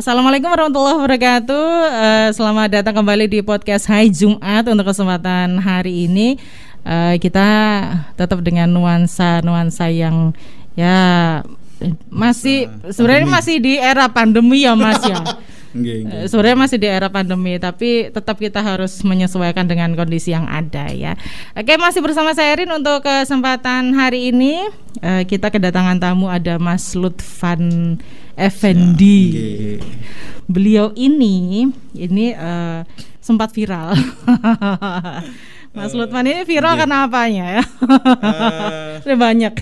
Assalamualaikum warahmatullahi wabarakatuh. Eh, selamat datang kembali di podcast Hai Jumat untuk kesempatan hari ini. Eh, kita tetap dengan nuansa-nuansa yang ya masih eh, sebenarnya masih di era pandemi ya Mas ya. sebenarnya masih di era pandemi tapi tetap kita harus menyesuaikan dengan kondisi yang ada ya oke masih bersama saya Erin untuk kesempatan hari ini kita kedatangan tamu ada Mas Lutfan Effendi. Ya, okay. Beliau ini ini uh, sempat viral. Mas uh, Lutman ini viral okay. karena apanya ya? uh, banyak.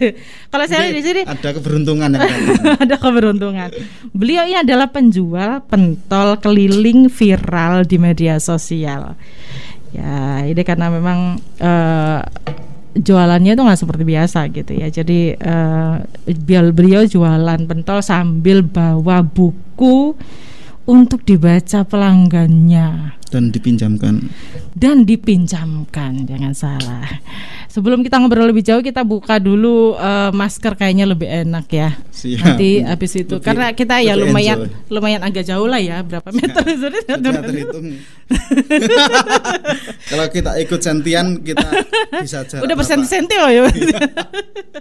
Kalau saya di sini ada keberuntungan ya. ada keberuntungan. Beliau ini adalah penjual pentol keliling viral di media sosial. Ya, ini karena memang uh, jualannya itu nggak seperti biasa gitu ya. Jadi uh, beliau jualan pentol sambil bawa buku untuk dibaca pelanggannya dan dipinjamkan dan dipinjamkan jangan salah sebelum kita ngobrol lebih jauh kita buka dulu uh, masker kayaknya lebih enak ya Siap. nanti habis itu lebih, karena kita ya lumayan enjoy. lumayan agak jauh lah ya berapa iya. meter dari terhitung kalau kita ikut sentian kita bisa jarak udah persen senti loh ya iya.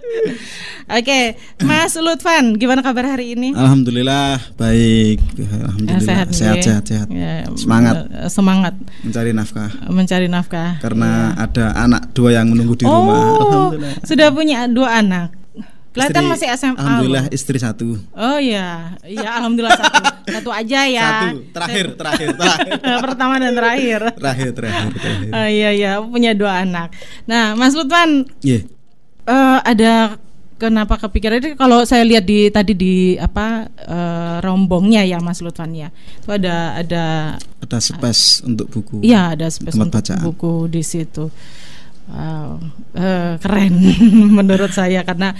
oke Mas Lutfan gimana kabar hari ini Alhamdulillah baik Alhamdulillah sehat sehat sehat, sehat. Ya, semangat eh, semangat mencari nafkah. Mencari nafkah. Karena ya. ada anak dua yang menunggu di oh, rumah. Sudah punya dua anak. Kelihatan masih SMA. Alhamdulillah loh. istri satu. Oh ya iya alhamdulillah satu. Satu aja ya. Satu, terakhir, terakhir, terakhir. Pertama dan terakhir. Terakhir, terakhir, Oh, iya iya, punya dua anak. Nah, Mas Lutman. Yeah. Iya. Uh, ada kenapa kepikiran itu kalau saya lihat di tadi di apa e, rombongnya ya Mas Lutfan ya itu ada ada ada eh, space untuk buku Ya ada space untuk bacaan. buku di situ wow, e, keren menurut saya karena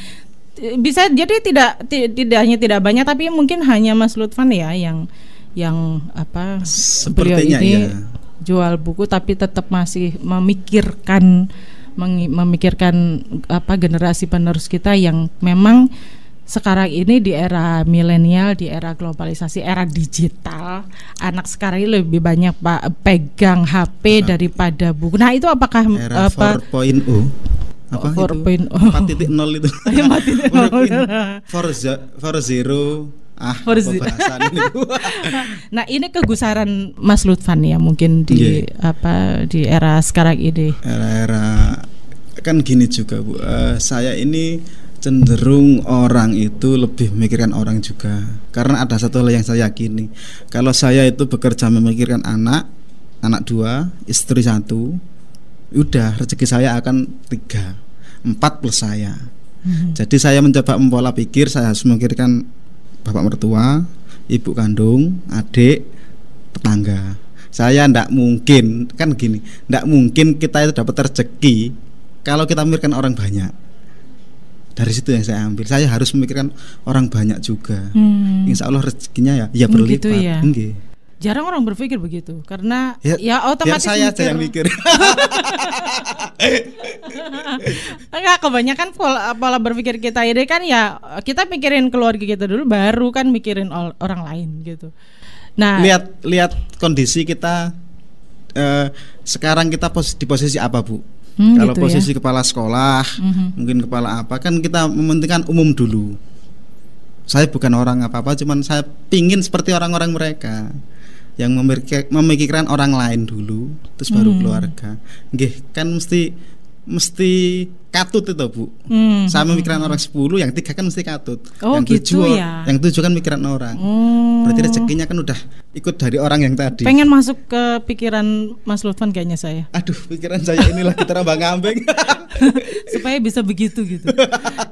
bisa jadi tidak tidak hanya tidak banyak tapi mungkin hanya Mas Lutfan ya yang yang apa Sepertinya ini ya. jual buku tapi tetap masih memikirkan memikirkan apa generasi penerus kita yang memang sekarang ini di era milenial, di era globalisasi, era digital, anak sekarang ini lebih banyak pak pegang HP apa? Nah. daripada buku. Nah itu apakah era apa? 4.0 apa 4. itu? 4.0 itu. 4.0. itu Forzero ah apa ini. nah, ini kegusaran Mas Lutfan ya mungkin di yeah. apa di era sekarang ini. Era-era kan gini juga bu uh, saya ini cenderung orang itu lebih memikirkan orang juga karena ada satu hal yang saya yakini kalau saya itu bekerja memikirkan anak anak dua istri satu udah rezeki saya akan tiga empat plus saya hmm. jadi saya mencoba pola pikir saya harus memikirkan bapak mertua ibu kandung adik tetangga saya tidak mungkin kan gini tidak mungkin kita itu dapat rezeki kalau kita memikirkan orang banyak dari situ yang saya ambil saya harus memikirkan orang banyak juga hmm. insya Allah rezekinya ya ya berlipat gitu ya. Enggak. jarang orang berpikir begitu karena ya, ya, ya otomatis saya mikir. aja yang mikir enggak kebanyakan pola, pola berpikir kita ini kan ya kita pikirin keluarga kita dulu baru kan mikirin orang lain gitu nah lihat lihat kondisi kita eh, sekarang kita pos, di posisi apa bu Hmm, Kalau gitu ya. posisi ya? kepala sekolah, hmm. mungkin kepala apa kan kita mementingkan umum dulu. Saya bukan orang apa-apa, cuman saya pingin seperti orang-orang mereka yang memikirkan orang lain dulu, terus baru hmm. keluarga. Gih, kan mesti mesti katut itu bu hmm. sama mikiran orang sepuluh yang tiga kan mesti katut oh, yang gitu tujuh ya? yang tujuh kan mikiran orang hmm. berarti rezekinya kan udah ikut dari orang yang tadi pengen masuk ke pikiran Mas Lutfan kayaknya saya aduh pikiran saya inilah kita rambang ngambing supaya bisa begitu gitu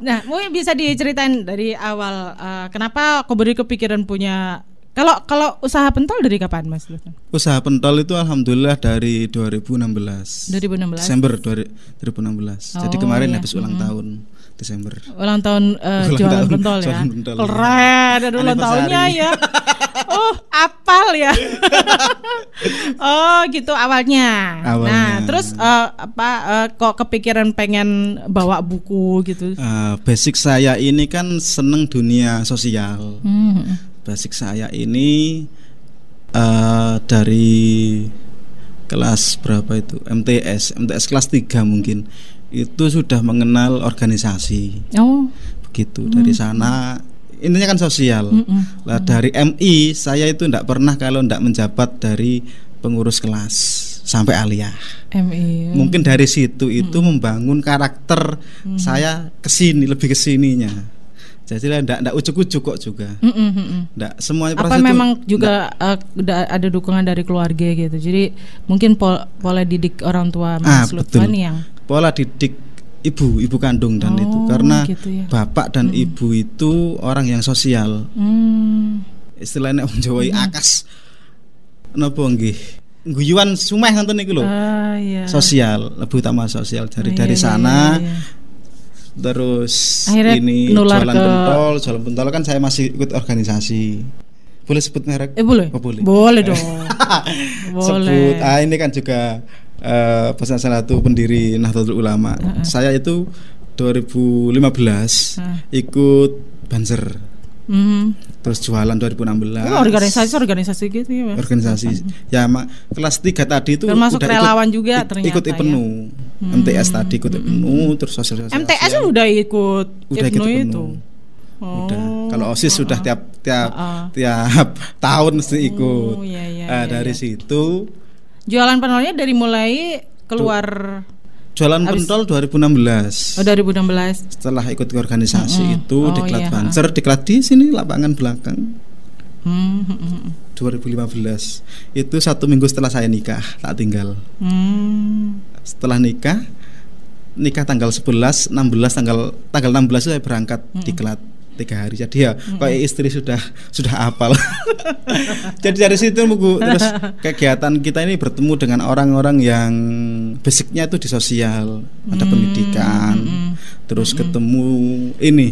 nah mungkin bisa diceritain dari awal uh, kenapa kau beri kepikiran punya kalau kalau usaha pentol dari kapan Mas? Usaha pentol itu alhamdulillah dari 2016. 2016. Desember 2016. Oh, Jadi kemarin iya. habis ulang hmm. tahun Desember. Ulang tahun uh, ulang jualan tahun, pentol ya. Jualan pentol, iya. Keren. Ya. ulang tahunnya ya. Oh, apal ya. oh, gitu awalnya. awalnya. Nah, terus uh, apa uh, kok kepikiran pengen bawa buku gitu? Uh, basic saya ini kan seneng dunia sosial. Hmm. hmm basic saya ini uh, dari kelas berapa itu MTS MTS kelas 3 mungkin itu sudah mengenal organisasi oh begitu hmm. dari sana intinya kan sosial hmm. lah dari MI saya itu tidak pernah kalau tidak menjabat dari pengurus kelas sampai aliyah MI ya. mungkin dari situ itu hmm. membangun karakter hmm. saya kesini lebih kesininya jadi tidak tidak ujuk-ujuk kok juga tidak mm -mm. semuanya apa memang juga uh, ada dukungan dari keluarga gitu jadi mungkin pol pola didik orang tua mas ah, Lutfan yang pola didik ibu ibu kandung dan oh, itu karena gitu ya. bapak dan mm. ibu itu orang yang sosial mm. istilahnya om jawa mm. akas nopo nggih guyuan sumeh nonton itu loh Ah, iya. Sosial, lebih utama sosial dari ah, iya, dari sana iya, iya. iya terus Akhirnya ini nular jualan ke... pentol, jualan pentol kan saya masih ikut organisasi. Boleh sebut merek? Eh boleh. Oh, boleh. Boleh dong. boleh. Sebut. Ah ini kan juga uh, pesan salah satu pendiri Nahdlatul Ulama. Uh -uh. Saya itu 2015 uh. ikut Banser. Mm -hmm terus jualan 2016 oh, organisasi organisasi gitu ya organisasi ya mak, kelas 3 tadi itu termasuk udah relawan ikut, juga ternyata ikut ya. Ibnu ya. Hmm. MTS tadi ikut hmm. terus sosial MTS ya. Kan udah ikut udah ikut itu Oh. Udah. Kalau OSIS uh, sudah tiap tiap uh, tiap tahun mesti ikut. Oh, iya, iya, uh, iya, dari iya. situ jualan penolnya dari mulai keluar jualan Abis, pentol 2016. Oh 2016. Setelah ikut ke organisasi mm -hmm. itu oh, diklat iya. banser, diklat di sini lapangan belakang. Mm -hmm. 2015 itu satu minggu setelah saya nikah tak tinggal. Mm. Setelah nikah nikah tanggal 11, 16 tanggal tanggal 16 saya berangkat mm -hmm. diklat tiga hari jadi ya mm-hmm. kayak istri sudah sudah apal jadi dari situ buku terus kegiatan kita ini bertemu dengan orang-orang yang basicnya itu di sosial ada mm-hmm. pendidikan mm-hmm. terus mm-hmm. ketemu ini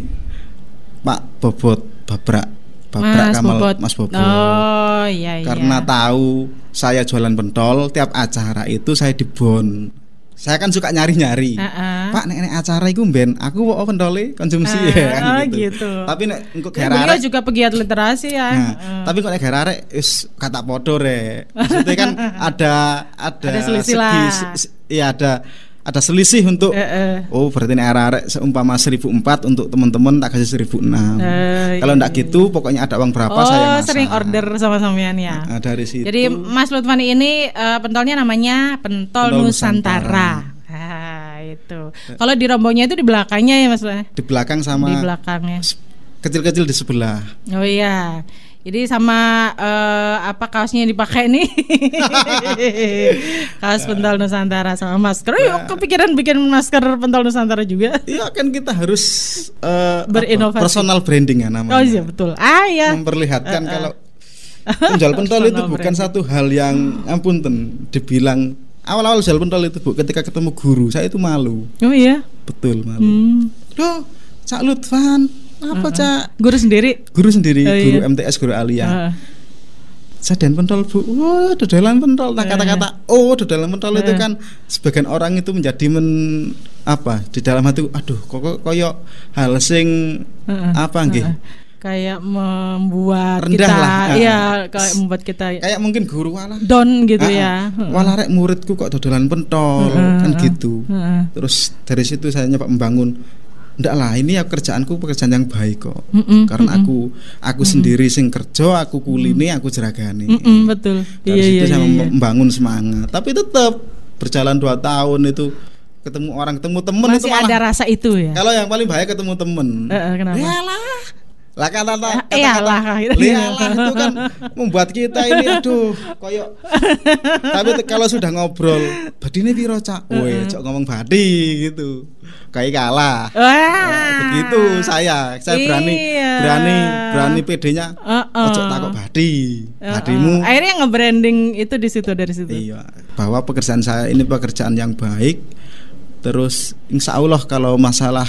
Pak Bobot Babrak Babrak Mas Kamal Bobot. Mas Bobot oh iya, iya. karena tahu saya jualan pentol tiap acara itu saya dibon saya kan suka nyari-nyari. Uh-uh. Pak nek, nek acara iku ben aku kok kendole konsumsi uh, ya kan oh, gitu. gitu. Tapi nek engko gara juga pegiat literasi ya. Nah, uh. tapi kok nek gara kata wis kata podo rek. Maksudnya kan ada ada, ada selisih segi, ya ada ada selisih untuk e -e. oh berarti ini arek seribu seumpama 1004 untuk teman-teman tak kasih 1006. E Kalau ndak iya. gitu pokoknya ada uang berapa oh, saya masak. sering order sama samian ya. Nah, dari situ. Jadi Mas Lutfani ini uh, pentolnya namanya pentol, pentol Nusantara. Nusantara. Nah, itu. Kalau di rombongnya itu di belakangnya ya Mas. Di belakang sama Di belakangnya. Kecil-kecil di sebelah. Oh iya. Jadi sama uh, apa kaosnya dipakai nih? Kaos nah. pentol Nusantara sama masker. Yuk nah. kepikiran bikin masker pentol Nusantara juga. Iya kan kita harus uh, berinovasi. personal branding ya namanya. Oh iya betul. Ah iya. Memperlihatkan uh, uh. kalau penjual pentol itu bukan branding. satu hal yang ampun ten. dibilang awal-awal jual pentol itu Bu ketika ketemu guru saya itu malu. Oh iya. Betul malu. Hmm. Loh, Cak Lutfan apa uh-uh. cak guru sendiri guru sendiri oh, guru iya. MTS guru Alia uh. dan pentol bu, wah oh, dodolan pentol. Nah eh. kata-kata, oh dodolan pentol uh. itu eh. kan sebagian orang itu menjadi men apa di dalam hati, aduh kok koyok hal sing uh-uh. apa gitu Uh-uh kayak membuat rendah kita lah. ya kayak membuat kita kayak mungkin guru walah don gitu ah, ya walah rek muridku kok dodolan pentol uh, kan gitu uh, terus dari situ saya nyoba membangun ndak lah ini ya kerjaanku pekerjaan yang baik kok mm -mm, karena mm -mm. aku aku mm -mm. sendiri sing kerja aku kulini aku jeragani mm -mm, betul dari iya, situ iya, saya iya. iya. membangun semangat tapi tetap berjalan dua tahun itu ketemu orang ketemu temen masih itu malah, ada rasa itu ya kalau yang paling bahaya ketemu temen uh, kenapa? Yalah, lah kan kata iya, kata gitu. lah itu kan membuat kita ini aduh koyok tapi kalau sudah ngobrol ini piro cak woi cok ngomong badi gitu kayak kalah nah, begitu saya saya berani iya. berani berani pedenya cok takut -uh. badi badimu akhirnya nge-branding itu di situ dari situ iya bahwa pekerjaan saya ini pekerjaan yang baik Terus insya Allah kalau masalah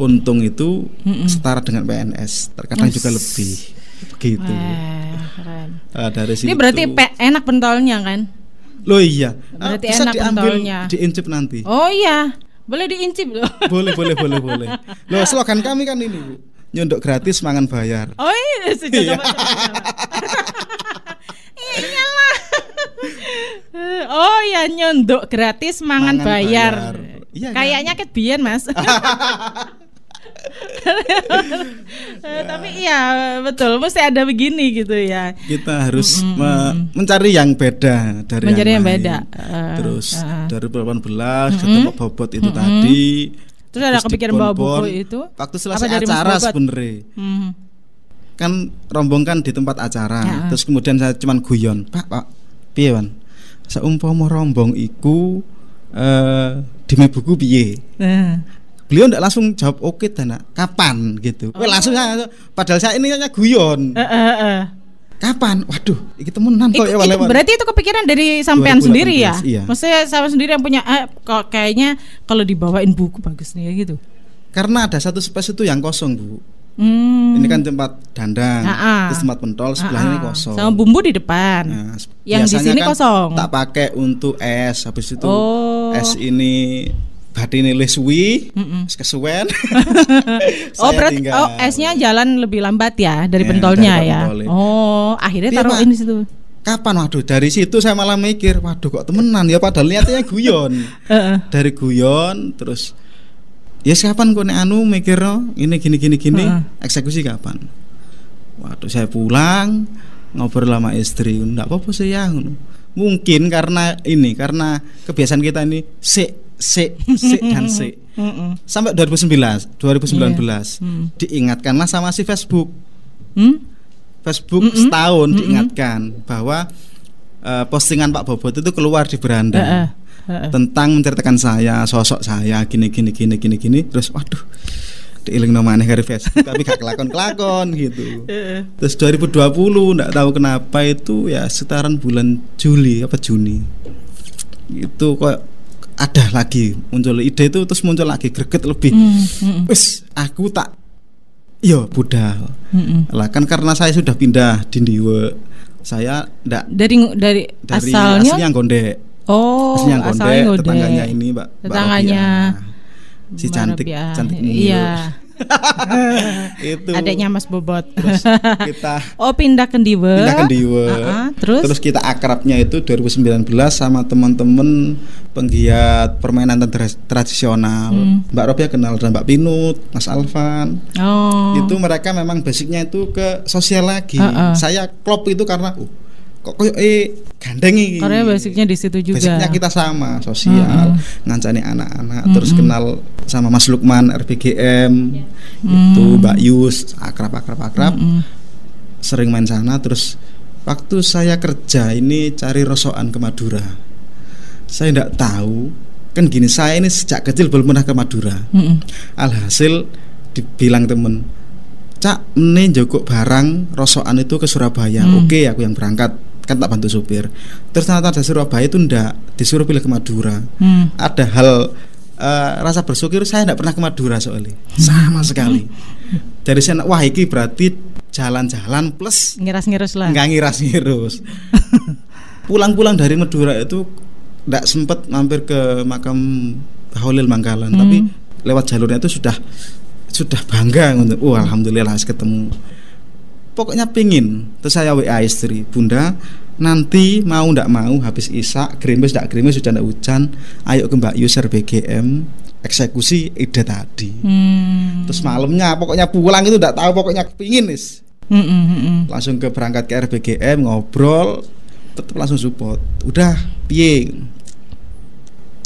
untung itu mm -mm. setara dengan PNS, terkadang yes. juga lebih begitu. Wah, keren. Nah, dari Ini Ini berarti enak pentolnya kan? Loh iya. Eh, berarti bisa enak diambil pentolnya. diincip nanti. Oh iya. Boleh diincip loh. Boleh, boleh, boleh, boleh. Loh, slogan kami kan ini, Nyunduk Nyondok gratis mangan bayar. Oh iya, sejak iya. Iya lah. Oh iya nyondok gratis mangan, mangan bayar. bayar. Iya, iya. Kayaknya kan? Mas. Eh, tapi iya betul mesti ada begini gitu ya. Kita harus mencari yang beda dari mencari yang, beda. Eh, terus eh, dari 18 mm -hmm. ketemu bobot itu tadi. Terus ada kepikiran bawa buku itu? Waktu selesai acara sebenarnya. Mm-hmm. Kan rombong kan di tempat acara. Ya. Terus kemudian saya cuma guyon, Pak, Pak. Piye, saya Seumpama rombong iku demi buku biye nah. beliau tidak langsung jawab oke okay, dana kapan gitu oh. langsung padahal saya ini hanya guyon uh, uh, uh. kapan waduh kita mau itu, ya wale berarti itu kepikiran dari sampean sendiri ya iya. maksudnya sama sendiri yang punya eh, kok kayaknya kalau dibawain buku bagus nih ya gitu karena ada satu space itu yang kosong bu Hmm. Ini kan tempat dandang, nah, terus tempat pentol ah, sebelahnya ini ah. kosong. Sama bumbu di depan. Nah, yang di sini kan kosong. Tak pakai untuk es, habis itu oh es ini hati ini suwi, kesuwen. oh, berarti oh, esnya jalan lebih lambat ya dari eh, pentolnya dari ya. Oh, akhirnya iya, taruh ini situ. Kapan waduh dari situ saya malah mikir, waduh kok temenan ya padahal niatnya guyon. dari guyon terus ya yes, kapan gue anu mikir ini gini gini gini eksekusi kapan? Waduh saya pulang ngobrol lama istri, enggak apa-apa sih ya mungkin karena ini karena kebiasaan kita ini se se se dan se sampai 2019 2019 yeah. hmm. diingatkanlah sama si Facebook hmm? Facebook mm -mm. setahun mm -mm. diingatkan bahwa uh, postingan Pak Bobot itu keluar di beranda uh -uh. Uh -uh. tentang menceritakan saya sosok saya gini gini gini gini gini terus waduh dielingno maneh karo Facebook tapi gak kelakon-kelakon gitu. Terus 2020 ndak tahu kenapa itu ya sekitaran bulan Juli apa Juni. Itu kok ada lagi muncul ide itu terus muncul lagi greget lebih. Mm, mm. Wis aku tak yo budal. Mm -mm. Lah kan karena saya sudah pindah di Ndiwe. Saya ndak dari dari, dari asalnya yang Gondek. Oh, yang Gondek, tetangganya ini, Mbak. Tetangganya. Mbak si cantik Marabiah. cantik mungil. Iya. itu adiknya Mas Bobot. Terus kita Oh pindah ke Diwe. Pindah ke Diwe. Uh -huh, terus terus kita akrabnya itu 2019 sama teman-teman penggiat permainan tradisional. Hmm. Mbak Robia kenal dengan Mbak Pinut, Mas Alvan. Oh. Itu mereka memang basicnya itu ke sosial lagi. Uh -uh. Saya klop itu karena uh, kok koyo eh gandeng iki. Karena basicnya di situ juga. Basicnya kita sama, sosial, hmm. ngancani anak-anak, hmm. terus kenal sama Mas Lukman RBGM, Yeah. Itu hmm. Mbak Yus, akrab-akrab-akrab. Hmm. Sering main sana terus waktu saya kerja ini cari rosokan ke Madura. Saya tidak tahu kan gini saya ini sejak kecil belum pernah ke Madura. Mm Alhasil dibilang temen, cak ini jokok barang rosokan itu ke Surabaya. Mm. Oke aku yang berangkat kan tak bantu supir terus ternyata ada Surabaya itu ndak disuruh pilih ke Madura hmm. ada hal uh, rasa bersyukur saya ndak pernah ke Madura soalnya hmm. sama sekali dari sana wah iki berarti jalan-jalan plus ngiras-ngiras lah nggak ngiras-ngiras pulang-pulang dari Madura itu ndak sempat mampir ke makam Haulil Mangkalan hmm. tapi lewat jalurnya itu sudah sudah bangga untuk uh, alhamdulillah harus ketemu pokoknya pingin terus saya WA istri bunda nanti mau ndak mau habis isak gerimis ndak gerimis hujan ndak hujan ayo ke mbak user BGM eksekusi ide tadi hmm. terus malamnya pokoknya pulang itu ndak tahu pokoknya pingin is, hmm, hmm, hmm, hmm. langsung ke perangkat ke RBGM ngobrol tetap langsung support udah piye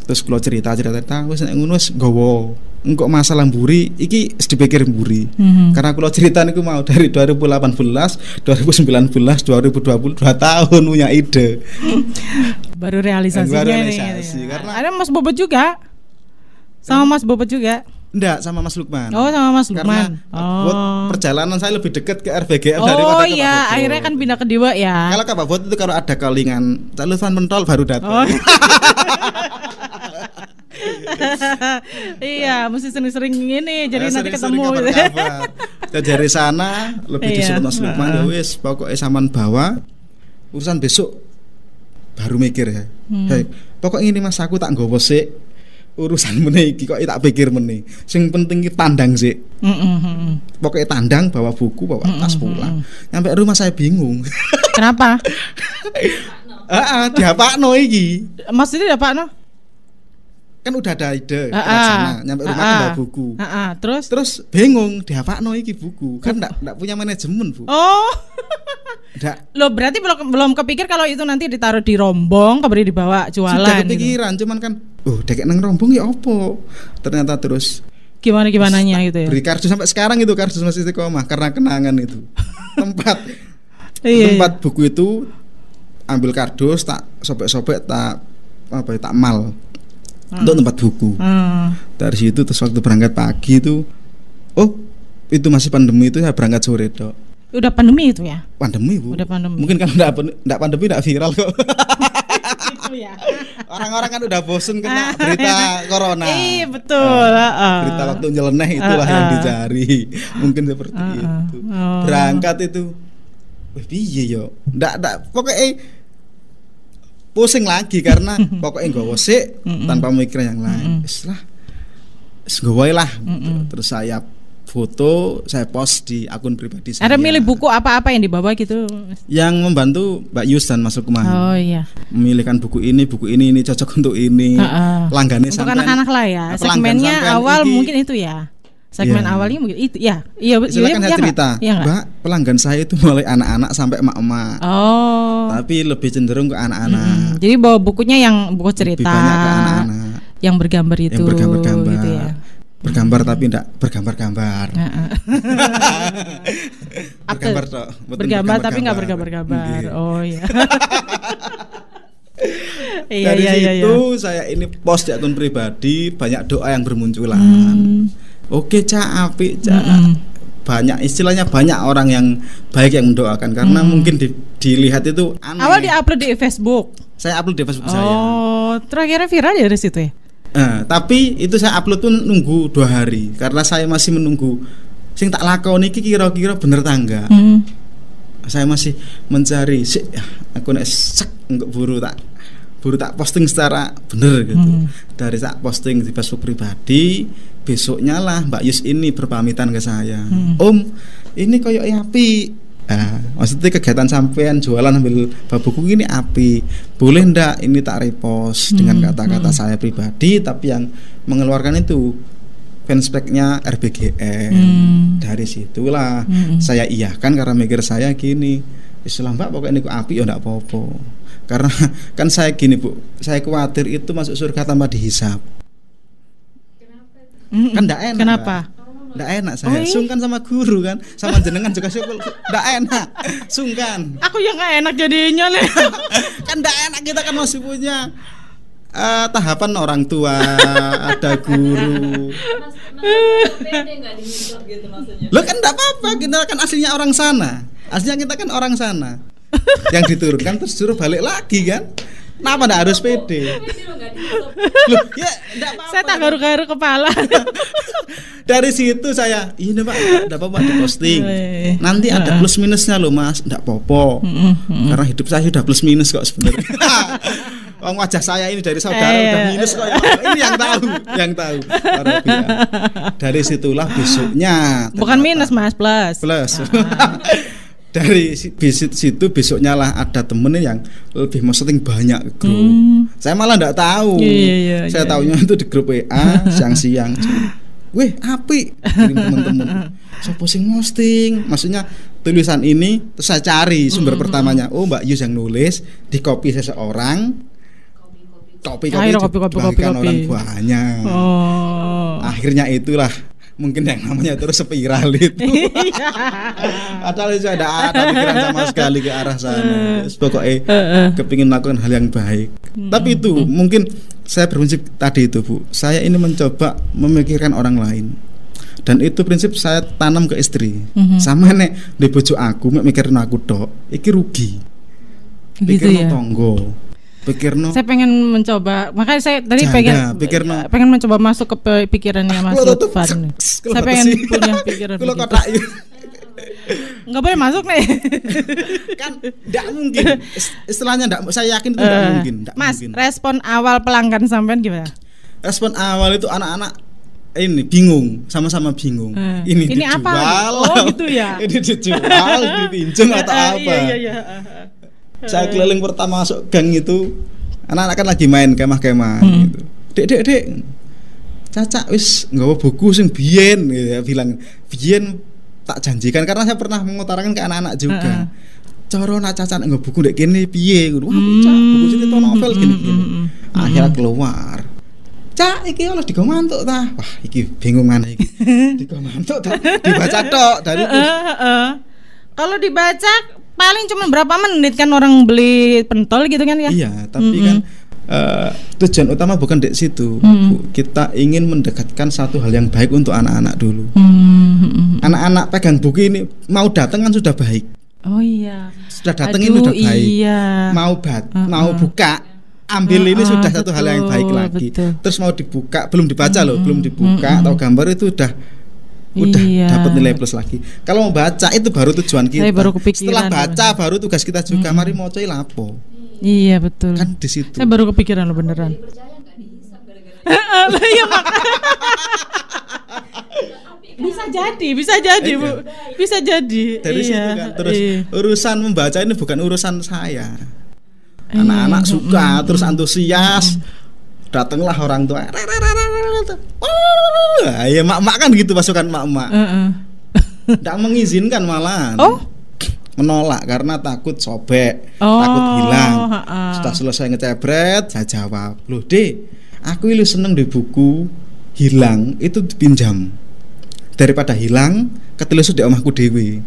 terus kalau cerita cerita tentang wes ngunus gowo engkau masalah mburi iki dipikir mburi mm-hmm. karena kalau cerita niku mau dari 2018 2019 2020 dua tahun punya ide baru realisasinya baru realisasi karena ada Mas Bobot juga sama Mas Bobot juga Enggak, sama Mas Lukman. Oh, sama Mas Lukman. Karena oh. perjalanan saya lebih dekat ke RBG oh, daripada Oh iya, akhirnya kan pindah ke Dewa ya. Kalau ke Pak itu kalau ada kalingan, calusan mentol baru datang. Oh. iya, mesti sering-sering ini jadi nah, nanti sering -sering ketemu. Gitu. Kita dari sana lebih iya. disuruh Mas Lukman ya wis pokoknya saman bawa urusan besok baru mikir ya. Hmm. Hey, pokok ini Mas aku tak nggowo sih urusan meneh kok tak pikir meni. Sing penting kita tandang sih. Mm -hmm. Pokoknya tandang bawa buku, bawa mm -hmm. tas mm, pulang. Sampai rumah saya bingung. Kenapa? Ah, Heeh, diapakno iki. Maksudnya no? kan udah ada ide ah, ah. sana nyampe rumah ah, ah. bawa buku ah, ah, terus terus bingung no iki buku kan enggak enggak punya manajemen bu oh Nggak. lo berarti belum belum kepikir kalau itu nanti ditaruh di rombong kemudian dibawa jualan. Sudah gitu? kepikiran, gitu. cuman kan oh dek neng rombong ya opo. Ternyata terus gimana gimana nya gitu ya. Beri kardus sampai sekarang itu kardus masih istiqomah karena kenangan itu. tempat iya, iya. tempat buku itu ambil kardus tak sobek-sobek tak apa ya, tak mal hmm. untuk tempat buku hmm. dari situ terus waktu berangkat pagi itu oh itu masih pandemi itu saya berangkat sore dok udah pandemi itu ya pandemi bu udah pandemi mungkin kalau tidak tidak pandemi tidak viral kok gitu ya. Orang-orang kan udah bosen kena berita corona. Iya betul. uh, berita waktu nyeleneh itulah yang dicari. Mungkin seperti itu. Oh. Berangkat itu. Wih, piye yo? Ndak ndak pokoknya pusing lagi karena pokoknya nggak wosik tanpa mikir yang lain. Istilah gue lah. Terus saya foto saya post di akun pribadi saya. Ada milih buku apa-apa yang dibawa gitu? Yang membantu Mbak Yus dan Mas Sukma. Oh iya. Memilihkan buku ini, buku ini, ini cocok untuk ini. Uh, Langganan untuk anak-anak lah ya. Segmennya awal mungkin itu ya segmen yeah. awalnya mungkin itu ya iya silakan ya, cerita ya mbak pelanggan saya itu mulai anak-anak sampai emak-emak oh tapi lebih cenderung ke anak-anak hmm. jadi bawa bukunya yang buku cerita lebih banyak ke anak-anak yang bergambar itu yang bergambar-gambar gitu ya bergambar hmm. tapi tidak bergambar-gambar. bergambar toh. Bergambar, bergambar tapi nggak bergambar-gambar. Oh iya. iya. Dari iya, iya, situ iya. saya ini post di akun pribadi banyak doa yang bermunculan. Hmm oke cak api cak mm-hmm. banyak istilahnya banyak orang yang baik yang mendoakan karena mm. mungkin di, dilihat itu aneh. awal upload di Facebook saya upload di Facebook oh, saya oh terakhirnya viral ya dari situ ya eh, tapi itu saya upload tuh nunggu dua hari karena saya masih menunggu sing tak laku iki kira-kira bener tangga mm. saya masih mencari si, aku nek sek nggak buru tak buru tak posting secara bener gitu. Hmm. Dari saat posting di Facebook pribadi, besoknya lah Mbak Yus ini berpamitan ke saya hmm. Om ini koyok api Nah, maksudnya kegiatan sampean jualan ambil buku ini api boleh ndak ini tak repost hmm, dengan kata-kata hmm. saya pribadi tapi yang mengeluarkan itu fanspeknya RBGN hmm. dari situlah hmm. saya kan karena mikir saya gini Islam mbak pokoknya ini niku api ya ndak popo karena kan saya gini bu saya khawatir itu masuk surga tanpa dihisap Mm-mm. kan enggak enak. Kenapa? Enggak enak saya. Oi. Oh, iya. Sungkan sama guru kan. Sama jenengan juga sih enggak enak. Sungkan. Aku yang nggak enak jadinya nih. kan enggak enak kita kan masih punya uh, tahapan orang tua, ada guru. Lo kan enggak apa-apa, kita kan aslinya orang sana. Aslinya kita kan orang sana. Yang diturunkan terus suruh balik lagi kan. Kenapa enggak harus PD. Ya, saya tak garuk-garuk kepala. Dari situ saya, ini iya, Pak, enggak apa-apa di posting. Iya, iya, Nanti ada plus minusnya loh, Mas. Enggak popo. Karena hidup saya sudah plus minus kok sebenarnya. Wong wajah saya ini dari saudara eh. udah minus kok. Ya. Ini yang tahu, yang tahu. Dari situlah besoknya. Bukan minus, Mas, plus. Plus. Ah. dari visit situ besoknya lah ada temen yang lebih mau banyak grup. Hmm. Saya malah nggak tahu. Yeah, yeah, yeah, saya yeah, tahunya yeah. itu di grup WA siang-siang. Wih, api kirim teman-teman. Sopo sing posting? Maksudnya tulisan ini terus saya cari sumber mm -hmm. pertamanya. Oh, Mbak Yus yang nulis, di copy seseorang. Copy copy copy copy, copy, copy, copy, copy. kopi kopi Oh. Akhirnya itulah mungkin yang namanya terus spiral itu. Padahal itu ada ada pikiran sama sekali ke arah sana. Eh. Pokoknya eh, eh. kepingin melakukan hal yang baik. Hmm. Tapi itu hmm. mungkin saya berprinsip tadi itu bu. Saya ini mencoba memikirkan orang lain dan itu prinsip saya tanam ke istri hmm. sama nek di aku mikirin aku dok iki rugi pikir gitu ya? tonggo pikirno saya pengen mencoba makanya saya tadi Canda, pengen pikirno pengen mencoba masuk ke pikirannya Mas Lutfan saya pengen punya pikiran kalau kotak nggak boleh masuk nih kan tidak mungkin istilahnya tidak saya yakin itu tidak uh, eh, mungkin gak mas mungkin. respon awal pelanggan sampean gimana respon awal itu anak-anak ini bingung sama-sama bingung uh, ini, ini dijual apa? Oh, gitu ya ini dijual dipinjam eh, atau apa iya, iya, iya saya hmm. keliling pertama masuk gang itu anak-anak kan lagi main kemah-kemah hmm. gitu. dek dek dek caca wis nggak buku sing bien gitu ya bilang bien tak janjikan karena saya pernah mengutarakan ke anak-anak juga uh hmm. -uh. Coro nak caca nggak buku dek gini piye gitu. wah hmm. cak buku tuh novel gini gini hmm, akhirnya keluar cak iki oleh digo ta wah iki bingung mana iki digo ta dibaca tok dari uh, uh, uh. kalau dibaca paling cuma berapa menit kan orang beli pentol gitu kan ya iya tapi mm -hmm. kan uh, tujuan utama bukan di situ mm. kita ingin mendekatkan satu hal yang baik untuk anak-anak dulu mm. anak-anak pegang buku ini mau datang kan sudah baik oh iya sudah datang ini sudah baik iya. mau bat uh -uh. mau buka ambil uh, ini sudah satu hal yang baik lagi. Betul. Terus mau dibuka, belum dibaca loh, belum dibuka atau gambar itu sudah udah iya. dapat nilai plus lagi. Kalau mau baca itu baru tujuan kita. baru Setelah baca baru tugas kita juga. Hmm. Mari mau cuy ya lapo. Iya betul. Kan di situ. Saya baru kepikiran lo beneran. Ah, iya, bisa jadi, bisa jadi, Bu. Bisa jadi. Dari iya, situ kan terus iya. urusan membaca ini bukan urusan saya. Iya. Anak-anak suka terus antusias. Datanglah orang tua. Rara, rara, ya mak-mak kan gitu pasukan mak-mak. Tidak -mak. mengizinkan malahan. Oh menolak karena takut sobek, oh, takut hilang. Uh, uh. Setelah selesai ngecebret, saya jawab, "Loh, deh, aku ilu seneng di buku hilang itu pinjam. Daripada hilang, ketelusut di omahku dewi."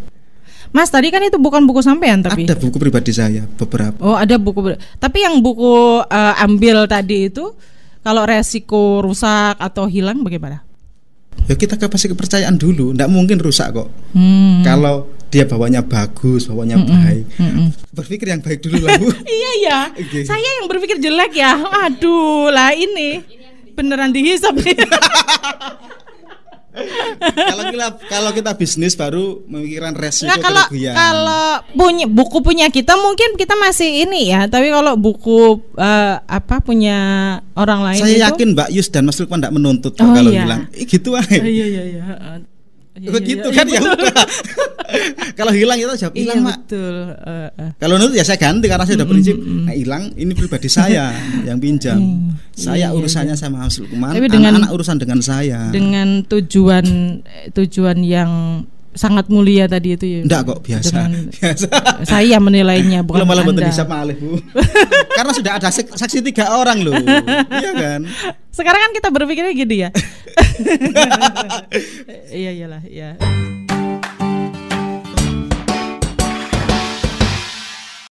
Mas, tadi kan itu bukan buku sampean tapi ada buku pribadi saya beberapa. Oh, ada buku. Tapi yang buku uh, ambil tadi itu kalau resiko rusak atau hilang bagaimana? Ya kita kasih kepercayaan dulu, tidak mungkin rusak kok. Hmm. Kalau dia bawanya bagus, bawanya mm -mm, baik. Mm -mm. Berpikir yang baik dulu lah Bu. iya ya. Okay. Saya yang berpikir jelek ya. Aduh lah ini beneran dihisap kalau kita kalau kita bisnis baru memikirkan resiko nah, kalau kerugian. kalau punya buku punya kita mungkin kita masih ini ya tapi kalau buku uh, apa punya orang lain saya itu, yakin Mbak Yus dan Mas Lukman tidak menuntut oh, kalau iya. bilang gitu aja ah. oh, iya, iya, iya ya, begitu iya, ya, kan ya, ya udah kalau hilang itu jawab iya, hilang mak betul. Uh, uh. kalau itu ya saya ganti karena saya mm, prinsip nah hilang ini pribadi saya yang pinjam mm, saya iya, iya, urusannya iya. sama Hamsul Kumar anak-anak urusan dengan saya dengan tujuan eh, tujuan yang sangat mulia tadi itu ya. Enggak kok biasa. biasa. Saya menilainya bukan malah Anda. bisa Bu. Karena sudah ada saksi tiga orang loh. iya kan? Sekarang kan kita berpikirnya gini ya. iya iyalah, iya.